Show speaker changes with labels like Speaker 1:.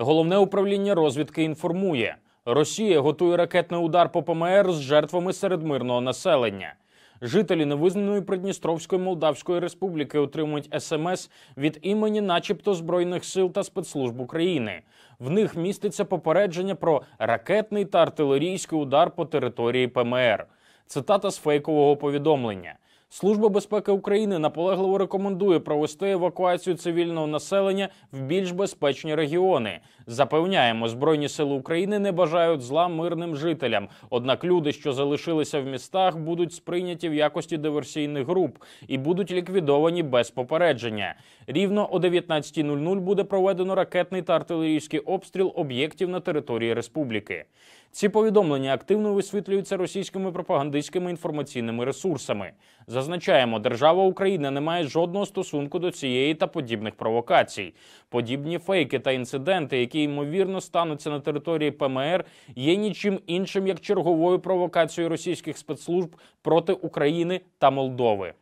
Speaker 1: Головне управління розвідки інформує: Росія готує ракетний удар по ПМР з жертвами серед мирного населення. Жителі невизнаної Придністровської Молдавської Республіки отримують смс від імені, начебто, збройних сил та спецслужб України. В них міститься попередження про ракетний та артилерійський удар по території ПМР. Цитата з фейкового повідомлення. Служба безпеки України наполегливо рекомендує провести евакуацію цивільного населення в більш безпечні регіони. Запевняємо, збройні сили України не бажають зла мирним жителям. Однак люди, що залишилися в містах, будуть сприйняті в якості диверсійних груп і будуть ліквідовані без попередження. Рівно о 19.00 буде проведено ракетний та артилерійський обстріл об'єктів на території республіки. Ці повідомлення активно висвітлюються російськими пропагандистськими інформаційними ресурсами. Зазначаємо, держава Україна не має жодного стосунку до цієї та подібних провокацій. Подібні фейки та інциденти, які ймовірно стануться на території ПМР, є нічим іншим як черговою провокацією російських спецслужб проти України та Молдови.